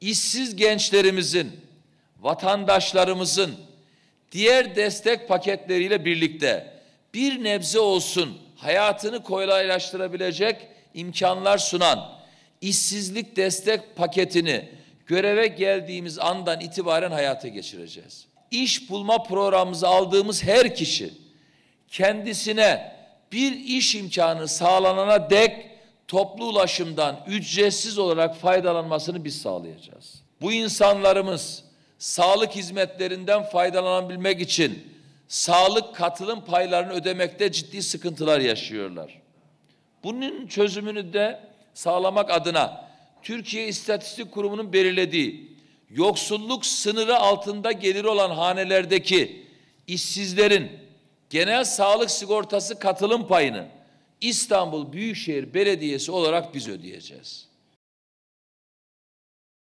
işsiz gençlerimizin, vatandaşlarımızın diğer destek paketleriyle birlikte bir nebze olsun hayatını kolaylaştırabilecek imkanlar sunan işsizlik destek paketini göreve geldiğimiz andan itibaren hayata geçireceğiz. İş bulma programımızı aldığımız her kişi kendisine bir iş imkanı sağlanana dek toplu ulaşımdan ücretsiz olarak faydalanmasını biz sağlayacağız. Bu insanlarımız sağlık hizmetlerinden faydalanabilmek için sağlık katılım paylarını ödemekte ciddi sıkıntılar yaşıyorlar. Bunun çözümünü de sağlamak adına Türkiye İstatistik Kurumu'nun belirlediği yoksulluk sınırı altında gelir olan hanelerdeki işsizlerin genel sağlık sigortası katılım payını İstanbul Büyükşehir Belediyesi olarak biz ödeyeceğiz.